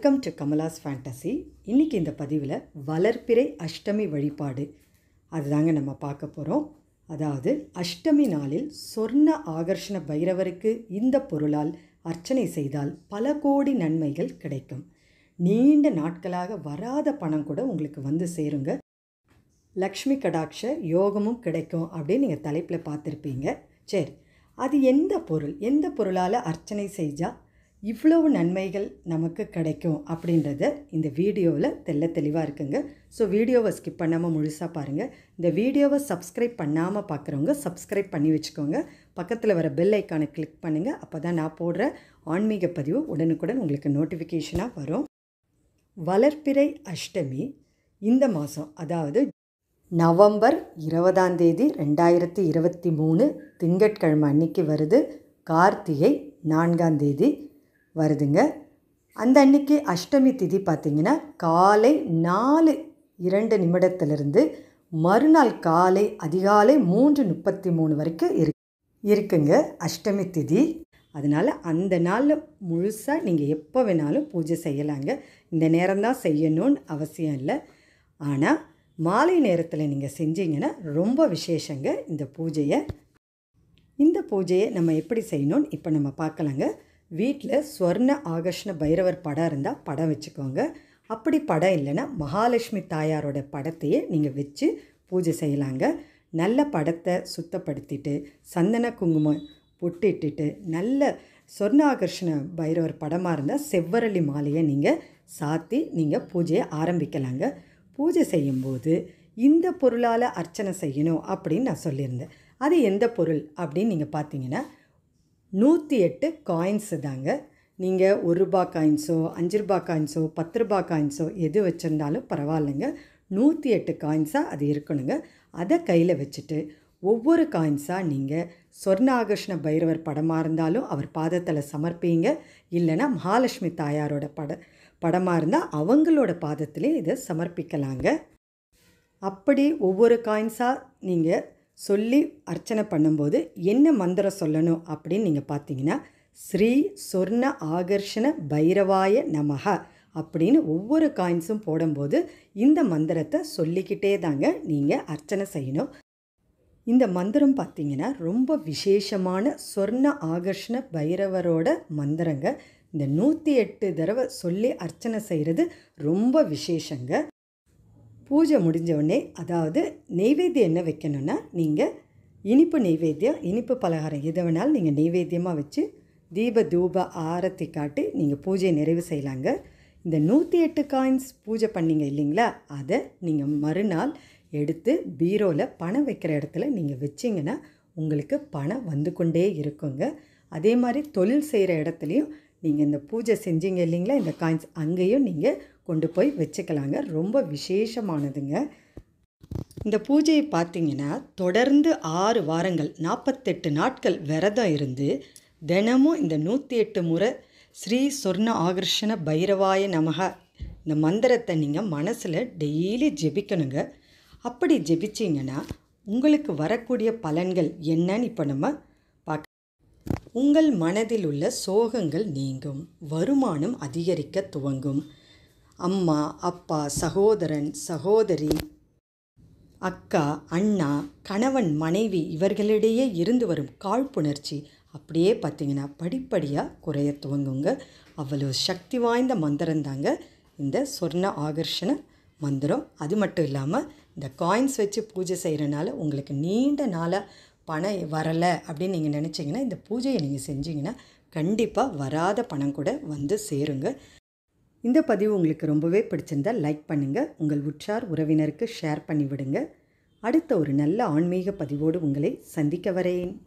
welcome to Kamala's fantasy இன்னைக்கு இந்த பதிவில் வளர்ப்பிறை அஷ்டமி வழிபாடு அதுதாங்க நம்ம பார்க்க போகிறோம் அதாவது அஷ்டமி நாளில் சொர்ண ஆகர்ஷண பைரவருக்கு இந்த பொருளால் அர்ச்சனை செய்தால் பல கோடி நன்மைகள் கிடைக்கும் நீண்ட நாட்களாக வராத பணம் கூட உங்களுக்கு வந்து சேருங்க லக்ஷ்மி கடாட்ச யோகமும் கிடைக்கும் அப்படின்னு நீங்கள் தலைப்பில் பார்த்துருப்பீங்க சரி அது எந்த பொருள் எந்த பொருளால் அர்ச்சனை செய்தால் இவ்வளவு நன்மைகள் நமக்கு கிடைக்கும் அப்படின்றத இந்த வீடியோவில் தெல்ல தெளிவாக இருக்குங்க ஸோ வீடியோவை ஸ்கிப் பண்ணாமல் முழுசாக பாருங்கள் இந்த வீடியோவை சப்ஸ்கிரைப் பண்ணாமல் பார்க்குறவங்க சப்ஸ்கிரைப் பண்ணி வச்சுக்கோங்க பக்கத்தில் வர பெல் ஐக்கானை கிளிக் பண்ணுங்கள் அப்போ தான் நான் போடுற ஆன்மீக பதிவு உடனுக்குடன் உங்களுக்கு நோட்டிஃபிகேஷனாக வரும் வளர்ப்பிறை அஷ்டமி இந்த மாதம் அதாவது நவம்பர் இருபதாம் தேதி ரெண்டாயிரத்தி இருபத்தி மூணு திங்கட்கிழமை அன்னைக்கு வருது கார்த்திகை நான்காம் தேதி வருதுங்க அந்த அன்னைக்கு அஷ்டமி திதி பார்த்திங்கன்னா காலை நாலு இரண்டு நிமிடத்திலிருந்து மறுநாள் காலை அதிகாலை மூன்று முப்பத்தி மூணு வரைக்கும் இரு இருக்குங்க அஷ்டமி திதி அதனால் அந்த நாளில் முழுசாக நீங்கள் எப்போ வேணாலும் பூஜை செய்யலாங்க இந்த நேரம்தான் செய்யணும்னு அவசியம் இல்லை ஆனால் மாலை நேரத்தில் நீங்கள் செஞ்சீங்கன்னா ரொம்ப விசேஷங்க இந்த பூஜையை இந்த பூஜையை நம்ம எப்படி செய்யணும்னு இப்போ நம்ம பார்க்கலாங்க வீட்டில் ஸ்வர்ண ஆகர்ஷ்ண பைரவர் படம் இருந்தால் படம் வச்சுக்கோங்க அப்படி படம் இல்லைன்னா மகாலட்சுமி தாயாரோட படத்தையே நீங்கள் வச்சு பூஜை செய்யலாங்க நல்ல படத்தை சுத்தப்படுத்திட்டு சந்தன குங்குமம் பொட்டிட்டு நல்ல சொர்ண ஆகர்ஷண பைரவர் படமாக இருந்தால் செவ்வரளி மாலையை நீங்கள் சாத்தி நீங்கள் பூஜையை ஆரம்பிக்கலாங்க பூஜை செய்யும்போது இந்த பொருளால் அர்ச்சனை செய்யணும் அப்படின்னு நான் சொல்லியிருந்தேன் அது எந்த பொருள் அப்படின்னு நீங்கள் பார்த்தீங்கன்னா நூற்றி எட்டு காயின்ஸு தாங்க நீங்கள் ஒரு ரூபா காயின்ஸோ அஞ்சு ரூபா காயின்ஸோ பத்து ரூபா காயின்ஸோ எது வச்சுருந்தாலும் பரவாயில்லைங்க நூற்றி எட்டு காயின்ஸாக அது இருக்கணுங்க அதை கையில் வச்சுட்டு ஒவ்வொரு காயின்ஸாக நீங்கள் சொர்ணாகிருஷ்ண பைரவர் படமாக இருந்தாலும் அவர் பாதத்தில் சமர்ப்பிங்க இல்லைனா மகாலட்சுமி தாயாரோட பட படமாக இருந்தால் அவங்களோட பாதத்திலே இதை சமர்ப்பிக்கலாங்க அப்படி ஒவ்வொரு காயின்ஸாக நீங்கள் சொல்லி அர்ச்சனை பண்ணும்போது என்ன மந்திரம் சொல்லணும் அப்படின்னு நீங்கள் பார்த்தீங்கன்னா ஸ்ரீ சொர்ண ஆகர்ஷண பைரவாய நமக அப்படின்னு ஒவ்வொரு காயின்ஸும் போடும்போது இந்த மந்திரத்தை சொல்லிக்கிட்டே தாங்க நீங்கள் அர்ச்சனை செய்யணும் இந்த மந்திரம் பார்த்திங்கன்னா ரொம்ப விசேஷமான சொர்ண ஆகர்ஷண பைரவரோட மந்திரங்க இந்த நூற்றி எட்டு தடவை சொல்லி அர்ச்சனை செய்கிறது ரொம்ப விசேஷங்க பூஜை முடிஞ்சவுடனே அதாவது நெய்வேத்தியம் என்ன வைக்கணும்னா நீங்கள் இனிப்பு நெய்வேத்தியம் இனிப்பு பலகாரம் எது வேணாலும் நீங்கள் நெய்வேத்தியமாக வச்சு தீப தூப ஆரத்தி காட்டி நீங்கள் பூஜையை நிறைவு செய்யலாங்க இந்த நூற்றி எட்டு காயின்ஸ் பூஜை பண்ணிங்க இல்லைங்களா அதை நீங்கள் மறுநாள் எடுத்து பீரோவில் பணம் வைக்கிற இடத்துல நீங்கள் வச்சிங்கன்னா உங்களுக்கு பணம் வந்து கொண்டே இருக்குங்க அதே மாதிரி தொழில் செய்கிற இடத்துலையும் நீங்கள் இந்த பூஜை செஞ்சீங்க இல்லைங்களா இந்த காயின்ஸ் அங்கேயும் நீங்கள் கொண்டு போய் வச்சுக்கலாங்க ரொம்ப விசேஷமானதுங்க இந்த பூஜையை பார்த்திங்கன்னா தொடர்ந்து ஆறு வாரங்கள் நாற்பத்தெட்டு நாட்கள் விரதம் இருந்து தினமும் இந்த நூற்றி எட்டு முறை ஸ்ரீ சொர்ண ஆகர்ஷண பைரவாய நமக இந்த மந்திரத்தை நீங்கள் மனசில் டெய்லி ஜெபிக்கணுங்க அப்படி ஜெபிச்சிங்கன்னா உங்களுக்கு வரக்கூடிய பலன்கள் என்னன்னு இப்போ நம்ம பார்க்க உங்கள் மனதில் உள்ள சோகங்கள் நீங்கும் வருமானம் அதிகரிக்க துவங்கும் அம்மா அப்பா சகோதரன் சகோதரி அக்கா அண்ணா கணவன் மனைவி இவர்களிடையே இருந்து வரும் காழ்ப்புணர்ச்சி அப்படியே பார்த்திங்கன்னா படிப்படியாக குறைய துவங்குங்க அவ்வளோ சக்தி வாய்ந்த மந்திரம்தாங்க இந்த சொர்ண ஆகர்ஷண மந்திரம் அது மட்டும் இல்லாமல் இந்த காயின்ஸ் வச்சு பூஜை செய்கிறனால உங்களுக்கு நீண்ட நாளாக பணம் வரலை அப்படின்னு நீங்கள் நினச்சிங்கன்னா இந்த பூஜையை நீங்கள் செஞ்சிங்கன்னா கண்டிப்பாக வராத பணம் கூட வந்து சேருங்க இந்த பதிவு உங்களுக்கு ரொம்பவே பிடிச்சிருந்தால் லைக் பண்ணுங்கள் உங்கள் உற்றார் உறவினருக்கு ஷேர் பண்ணிவிடுங்க அடுத்த ஒரு நல்ல ஆன்மீக பதிவோடு உங்களை சந்திக்க வரேன்